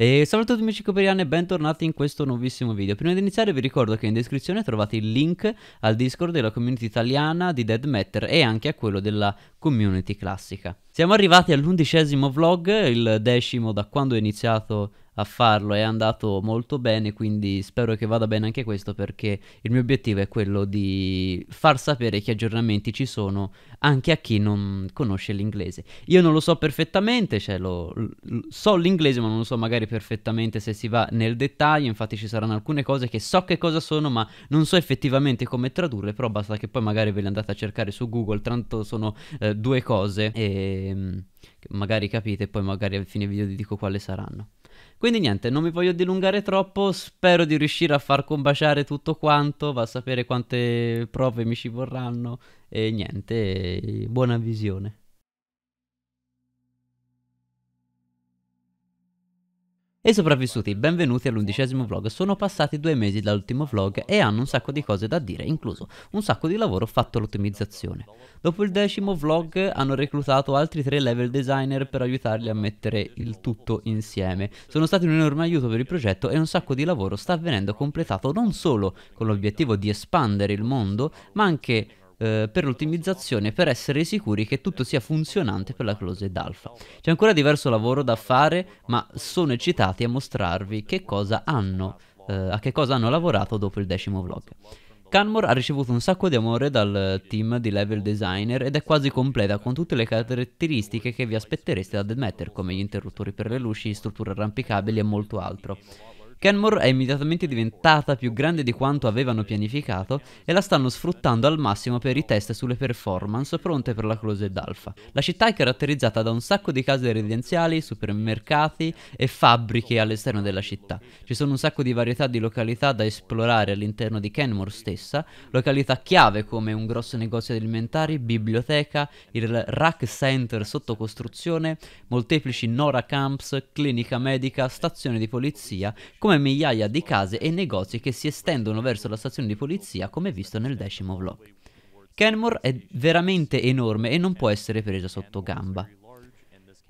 E soprattutto amici coperiani e bentornati in questo nuovissimo video Prima di iniziare vi ricordo che in descrizione trovate il link al Discord della community italiana di Dead Matter E anche a quello della community classica Siamo arrivati all'undicesimo vlog, il decimo da quando è iniziato a farlo, è andato molto bene, quindi spero che vada bene anche questo perché il mio obiettivo è quello di far sapere che aggiornamenti ci sono anche a chi non conosce l'inglese. Io non lo so perfettamente, cioè lo, lo, so l'inglese ma non lo so magari perfettamente se si va nel dettaglio, infatti ci saranno alcune cose che so che cosa sono ma non so effettivamente come tradurle, però basta che poi magari ve le andate a cercare su Google, tanto sono eh, due cose ehm, e magari capite poi magari al fine video vi dico quale saranno. Quindi niente, non mi voglio dilungare troppo, spero di riuscire a far combaciare tutto quanto, va a sapere quante prove mi ci vorranno e niente, buona visione. E sopravvissuti, benvenuti all'undicesimo vlog. Sono passati due mesi dall'ultimo vlog e hanno un sacco di cose da dire, incluso un sacco di lavoro fatto all'ottimizzazione. Dopo il decimo vlog hanno reclutato altri tre level designer per aiutarli a mettere il tutto insieme. Sono stati un enorme aiuto per il progetto e un sacco di lavoro sta venendo completato non solo con l'obiettivo di espandere il mondo, ma anche eh, per l'ottimizzazione per essere sicuri che tutto sia funzionante per la closed alpha. C'è ancora diverso lavoro da fare, ma sono eccitati a mostrarvi che cosa hanno, eh, a che cosa hanno lavorato dopo il decimo vlog. Canmore ha ricevuto un sacco di amore dal team di level designer ed è quasi completa con tutte le caratteristiche che vi aspettereste da Demeter come gli interruttori per le luci, strutture arrampicabili e molto altro. Kenmore è immediatamente diventata più grande di quanto avevano pianificato e la stanno sfruttando al massimo per i test sulle performance pronte per la closed alpha. La città è caratterizzata da un sacco di case residenziali, supermercati e fabbriche all'esterno della città. Ci sono un sacco di varietà di località da esplorare all'interno di Kenmore stessa, località chiave come un grosso negozio di alimentari, biblioteca, il rack center sotto costruzione, molteplici Nora camps, clinica medica, stazione di polizia, come migliaia di case e negozi che si estendono verso la stazione di polizia come visto nel decimo vlog. Kenmore è veramente enorme e non può essere presa sotto gamba.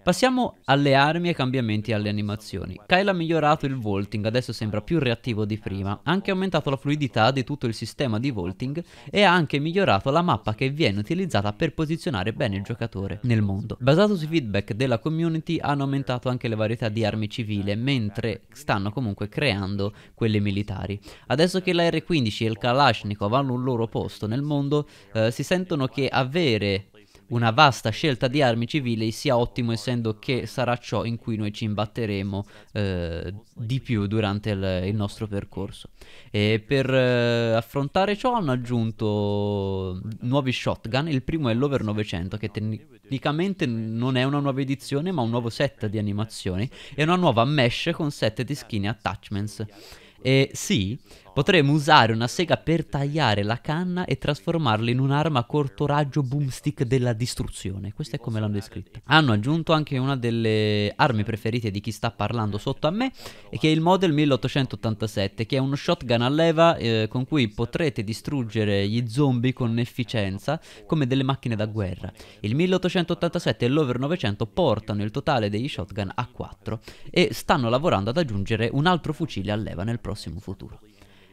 Passiamo alle armi e cambiamenti alle animazioni. Kyle ha migliorato il vaulting, adesso sembra più reattivo di prima, ha anche aumentato la fluidità di tutto il sistema di vaulting e ha anche migliorato la mappa che viene utilizzata per posizionare bene il giocatore nel mondo. Basato sui feedback della community hanno aumentato anche le varietà di armi civile, mentre stanno comunque creando quelle militari. Adesso che la R15 e il Kalashnikov hanno un loro posto nel mondo, eh, si sentono che avere una vasta scelta di armi civili sia ottimo essendo che sarà ciò in cui noi ci imbatteremo eh, di più durante il, il nostro percorso. E per eh, affrontare ciò hanno aggiunto nuovi shotgun, il primo è l'Over 900 che tecnicamente non è una nuova edizione ma un nuovo set di animazioni e una nuova mesh con set di dischini attachments. E sì, Potremmo usare una sega per tagliare la canna e trasformarla in un'arma a corto raggio boomstick della distruzione. Questo è come l'hanno descritta. Hanno aggiunto anche una delle armi preferite di chi sta parlando sotto a me, e che è il Model 1887, che è uno shotgun a leva eh, con cui potrete distruggere gli zombie con efficienza come delle macchine da guerra. Il 1887 e l'Over 900 portano il totale degli shotgun a 4 e stanno lavorando ad aggiungere un altro fucile a leva nel prossimo futuro.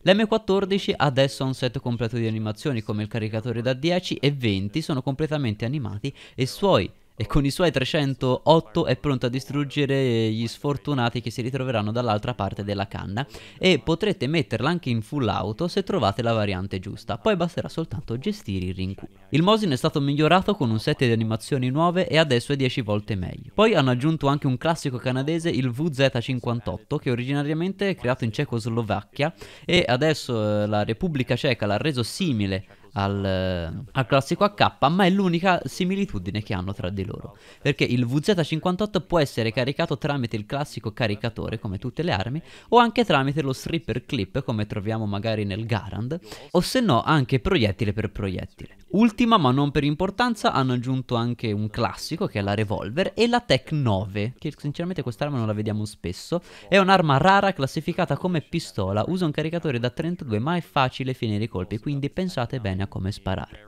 L'M14 adesso ha un set completo di animazioni come il caricatore da 10 e 20 sono completamente animati e suoi e con i suoi 308 è pronto a distruggere gli sfortunati che si ritroveranno dall'altra parte della canna e potrete metterla anche in full auto se trovate la variante giusta, poi basterà soltanto gestire il rincu. Il Mosin è stato migliorato con un set di animazioni nuove e adesso è 10 volte meglio. Poi hanno aggiunto anche un classico canadese, il VZ58, che originariamente è creato in Cecoslovacchia e adesso eh, la Repubblica Ceca l'ha reso simile al, al classico AK, ma è l'unica similitudine che hanno tra di loro, perché il VZ58 può essere caricato tramite il classico caricatore, come tutte le armi, o anche tramite lo stripper clip, come troviamo magari nel Garand, o se no anche proiettile per proiettile. Ultima, ma non per importanza, hanno aggiunto anche un classico, che è la revolver, e la Tech 9, che sinceramente quest'arma non la vediamo spesso, è un'arma rara classificata come pistola, usa un caricatore da 32 ma è facile finire i colpi, quindi pensate bene macchina come sparare.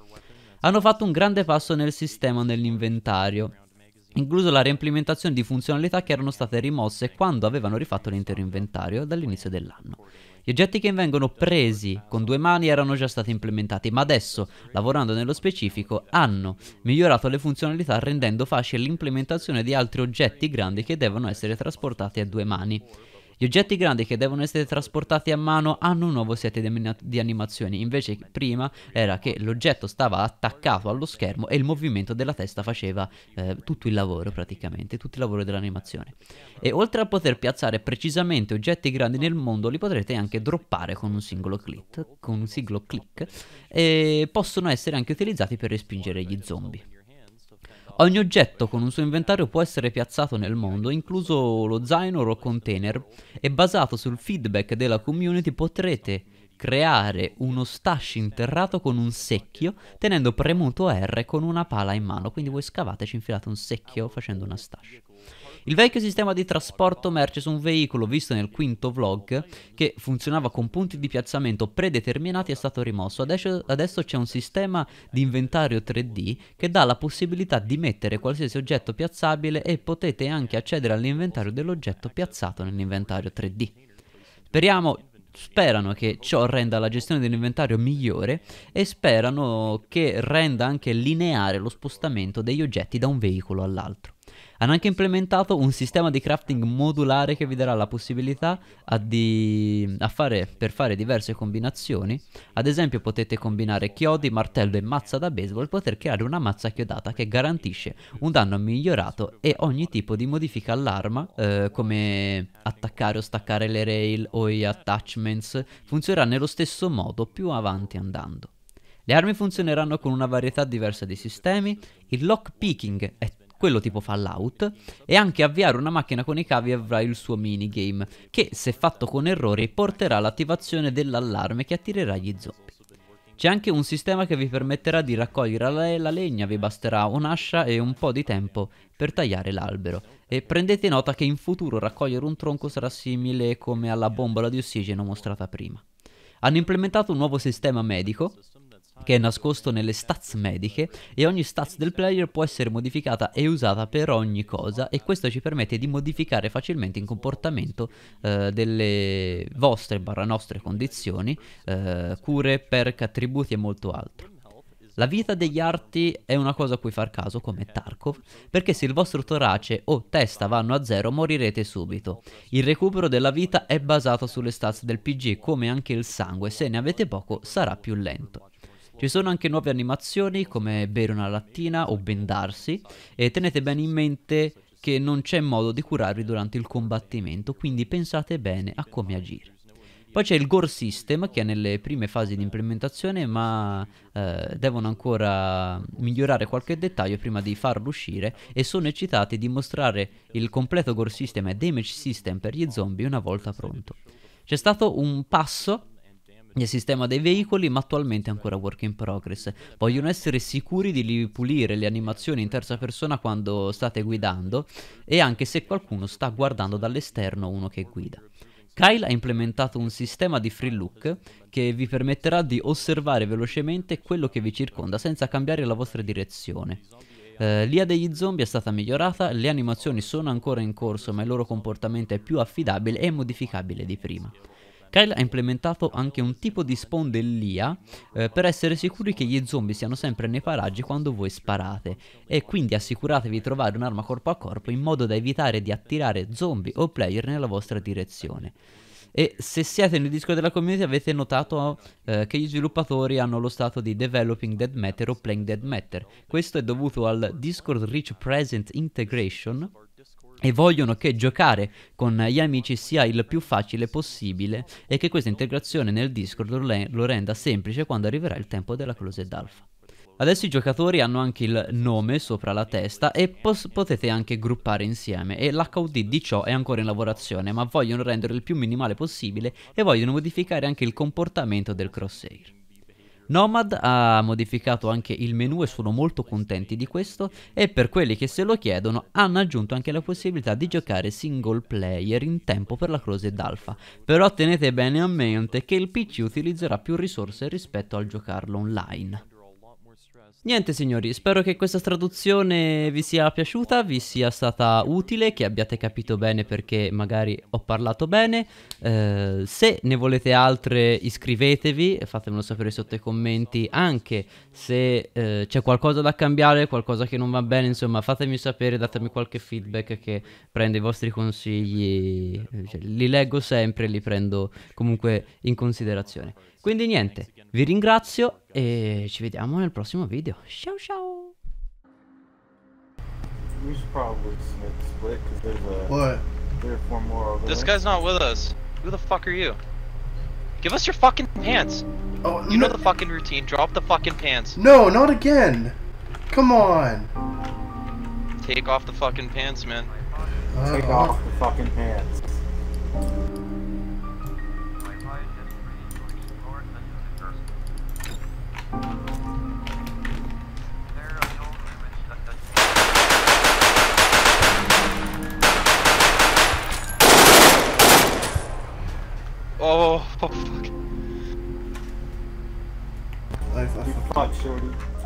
Hanno fatto un grande passo nel sistema dell'inventario, incluso la reimplementazione di funzionalità che erano state rimosse quando avevano rifatto l'intero inventario dall'inizio dell'anno. Gli oggetti che vengono presi con due mani erano già stati implementati, ma adesso, lavorando nello specifico, hanno migliorato le funzionalità rendendo facile l'implementazione di altri oggetti grandi che devono essere trasportati a due mani. Gli oggetti grandi che devono essere trasportati a mano hanno un nuovo set di, di animazioni, invece prima era che l'oggetto stava attaccato allo schermo e il movimento della testa faceva eh, tutto il lavoro praticamente, tutto il lavoro dell'animazione. E oltre a poter piazzare precisamente oggetti grandi nel mondo, li potrete anche droppare con un singolo click, con un singolo click e possono essere anche utilizzati per respingere gli zombie. Ogni oggetto con un suo inventario può essere piazzato nel mondo, incluso lo zaino o container, e basato sul feedback della community potrete creare uno stash interrato con un secchio tenendo premuto R con una pala in mano. Quindi voi scavate e ci infilate un secchio facendo una stash. Il vecchio sistema di trasporto merci su un veicolo visto nel quinto vlog, che funzionava con punti di piazzamento predeterminati, è stato rimosso. Adesso, adesso c'è un sistema di inventario 3D che dà la possibilità di mettere qualsiasi oggetto piazzabile e potete anche accedere all'inventario dell'oggetto piazzato nell'inventario 3D. Speriamo sperano che ciò renda la gestione dell'inventario migliore e sperano che renda anche lineare lo spostamento degli oggetti da un veicolo all'altro. Hanno anche implementato un sistema di crafting modulare che vi darà la possibilità a di... a fare... per fare diverse combinazioni. Ad esempio potete combinare chiodi, martello e mazza da baseball e poter creare una mazza chiodata che garantisce un danno migliorato e ogni tipo di modifica all'arma, eh, come attaccare o staccare le rail o gli attachments, funzionerà nello stesso modo più avanti andando. Le armi funzioneranno con una varietà diversa di sistemi, il lock picking è quello tipo Fallout, e anche avviare una macchina con i cavi avrà il suo minigame, che se fatto con errori porterà all'attivazione dell'allarme che attirerà gli zombie. C'è anche un sistema che vi permetterà di raccogliere la legna, vi basterà un'ascia e un po' di tempo per tagliare l'albero. E prendete nota che in futuro raccogliere un tronco sarà simile come alla bombola di ossigeno mostrata prima. Hanno implementato un nuovo sistema medico che è nascosto nelle stats mediche e ogni stats del player può essere modificata e usata per ogni cosa e questo ci permette di modificare facilmente il comportamento eh, delle vostre barra nostre condizioni, eh, cure, perk, attributi e molto altro. La vita degli arti è una cosa a cui far caso, come Tarkov, perché se il vostro torace o testa vanno a zero morirete subito. Il recupero della vita è basato sulle stats del PG, come anche il sangue, se ne avete poco sarà più lento. Ci sono anche nuove animazioni come bere una lattina o bendarsi e tenete bene in mente che non c'è modo di curarvi durante il combattimento, quindi pensate bene a come agire. Poi c'è il gore system che è nelle prime fasi di implementazione ma eh, devono ancora migliorare qualche dettaglio prima di farlo uscire e sono eccitati di mostrare il completo gore system e damage system per gli zombie una volta pronto. C'è stato un passo il sistema dei veicoli, ma attualmente è ancora work in progress. Vogliono essere sicuri di pulire le animazioni in terza persona quando state guidando e anche se qualcuno sta guardando dall'esterno uno che guida. Kyle ha implementato un sistema di free look che vi permetterà di osservare velocemente quello che vi circonda senza cambiare la vostra direzione. Uh, eh, L'IA degli zombie è stata migliorata, le animazioni sono ancora in corso ma il loro comportamento è più affidabile e modificabile di prima. Kyle ha implementato anche un tipo di spondellia eh, per essere sicuri che gli zombie siano sempre nei paraggi quando voi sparate e quindi assicuratevi di trovare un'arma corpo a corpo in modo da evitare di attirare zombie o player nella vostra direzione. E se siete nel disco della community avete notato eh, che gli sviluppatori hanno lo stato di Developing Dead Matter o Playing Dead Matter. Questo è dovuto al Discord Rich Present Integration e vogliono che giocare con gli amici sia il più facile possibile e che questa integrazione nel Discord lo renda semplice quando arriverà il tempo della closed alpha. Adesso i giocatori hanno anche il nome sopra la testa e potete anche gruppare insieme e l'HUD di ciò è ancora in lavorazione ma vogliono renderlo il più minimale possibile e vogliono modificare anche il comportamento del crosshair. Nomad ha modificato anche il menu e sono molto contenti di questo e per quelli che se lo chiedono hanno aggiunto anche la possibilità di giocare single player in tempo per la close d'alfa. Però tenete bene a mente che il PC utilizzerà più risorse rispetto al giocarlo online. Niente signori, spero che questa traduzione vi sia piaciuta, vi sia stata utile, che abbiate capito bene perché magari ho parlato bene. Eh, se ne volete altre iscrivetevi, fatemelo sapere sotto i commenti, anche se eh, c'è qualcosa da cambiare, qualcosa che non va bene, insomma fatemi sapere, datemi qualche feedback che prendo i vostri consigli, cioè, li leggo sempre e li prendo comunque in considerazione. Quindi niente, vi ringrazio e ci vediamo nel prossimo video. Ciao ciao! We should probably split This guy's not with us. Who the fuck are you? Give us your fucking pants. Oh, you know the fucking routine. Drop the fucking pants. No, not again. Come on. Take off the fucking pants, man. Uh -oh. Take off the fucking pants. Cody.